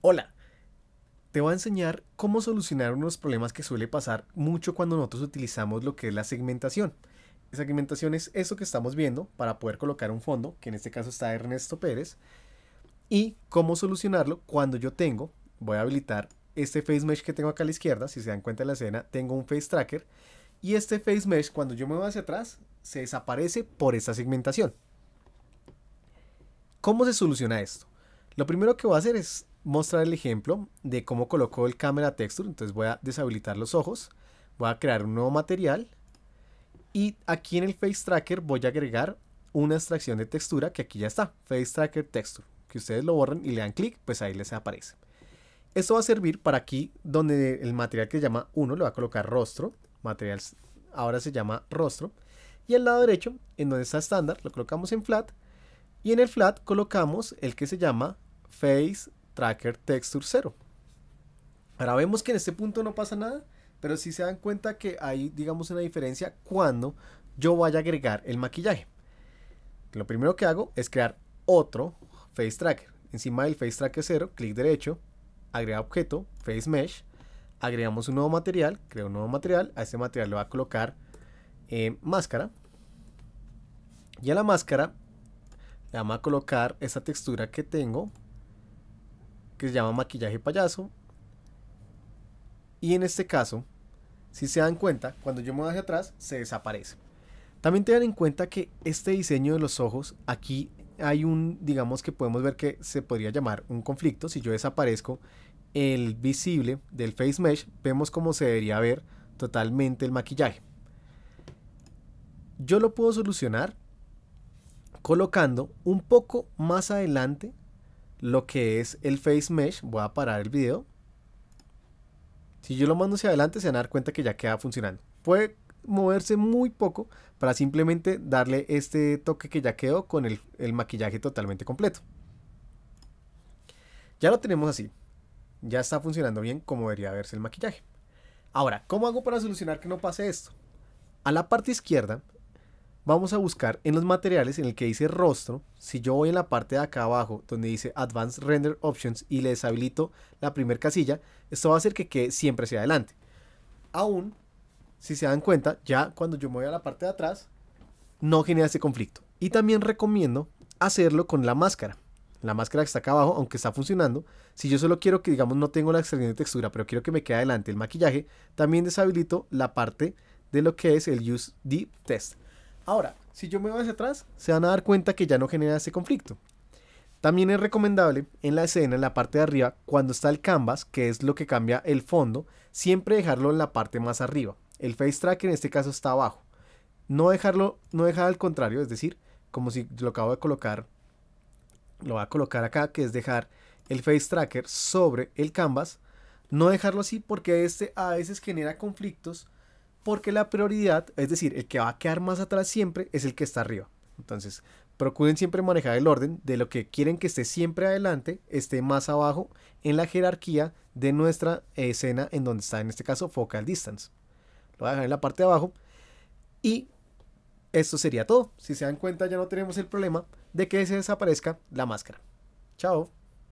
Hola, te voy a enseñar cómo solucionar unos problemas que suele pasar mucho cuando nosotros utilizamos lo que es la segmentación. La segmentación es eso que estamos viendo para poder colocar un fondo, que en este caso está Ernesto Pérez, y cómo solucionarlo cuando yo tengo, voy a habilitar este face mesh que tengo acá a la izquierda, si se dan cuenta de la escena, tengo un face tracker, y este face mesh cuando yo me voy hacia atrás se desaparece por esta segmentación. ¿Cómo se soluciona esto? Lo primero que voy a hacer es mostrar el ejemplo de cómo colocó el camera texture. Entonces voy a deshabilitar los ojos. Voy a crear un nuevo material. Y aquí en el Face Tracker voy a agregar una extracción de textura que aquí ya está. Face Tracker Texture. Que ustedes lo borren y le dan clic, pues ahí les aparece. Esto va a servir para aquí donde el material que se llama 1 lo va a colocar rostro. Material ahora se llama rostro. Y al lado derecho, en donde está estándar, lo colocamos en flat. Y en el flat colocamos el que se llama Face Tracker Texture 0. Ahora vemos que en este punto no pasa nada, pero si se dan cuenta que hay, digamos, una diferencia cuando yo vaya a agregar el maquillaje. Lo primero que hago es crear otro Face Tracker. Encima del Face Tracker 0, clic derecho, agrega objeto, Face Mesh, agregamos un nuevo material, creo un nuevo material, a este material le voy a colocar eh, máscara. Y a la máscara le vamos a colocar esta textura que tengo, que se llama maquillaje payaso. Y en este caso, si se dan cuenta, cuando yo me voy hacia atrás, se desaparece. También tengan en cuenta que este diseño de los ojos, aquí hay un, digamos que podemos ver que se podría llamar un conflicto. Si yo desaparezco el visible del face mesh, vemos cómo se debería ver totalmente el maquillaje. Yo lo puedo solucionar colocando un poco más adelante lo que es el face mesh. Voy a parar el video. Si yo lo mando hacia adelante se van a dar cuenta que ya queda funcionando. Puede moverse muy poco para simplemente darle este toque que ya quedó con el, el maquillaje totalmente completo. Ya lo tenemos así. Ya está funcionando bien como debería verse el maquillaje. Ahora, ¿cómo hago para solucionar que no pase esto? A la parte izquierda vamos a buscar en los materiales en el que dice rostro, si yo voy en la parte de acá abajo donde dice Advanced Render Options y le deshabilito la primera casilla, esto va a hacer que quede siempre hacia adelante. Aún, si se dan cuenta, ya cuando yo me voy a la parte de atrás, no genera ese conflicto. Y también recomiendo hacerlo con la máscara. La máscara que está acá abajo, aunque está funcionando, si yo solo quiero que, digamos, no tengo la extensión de textura, pero quiero que me quede adelante el maquillaje, también deshabilito la parte de lo que es el Use Deep Test. Ahora, si yo me voy hacia atrás, se van a dar cuenta que ya no genera ese conflicto. También es recomendable en la escena, en la parte de arriba, cuando está el canvas, que es lo que cambia el fondo, siempre dejarlo en la parte más arriba. El face tracker en este caso está abajo. No dejarlo, no dejar al contrario, es decir, como si lo acabo de colocar, lo voy a colocar acá, que es dejar el face tracker sobre el canvas. No dejarlo así porque este a veces genera conflictos porque la prioridad, es decir, el que va a quedar más atrás siempre es el que está arriba. Entonces, procuren siempre manejar el orden de lo que quieren que esté siempre adelante, esté más abajo en la jerarquía de nuestra escena en donde está en este caso focal distance. Lo voy a dejar en la parte de abajo y esto sería todo. Si se dan cuenta ya no tenemos el problema de que se desaparezca la máscara. Chao.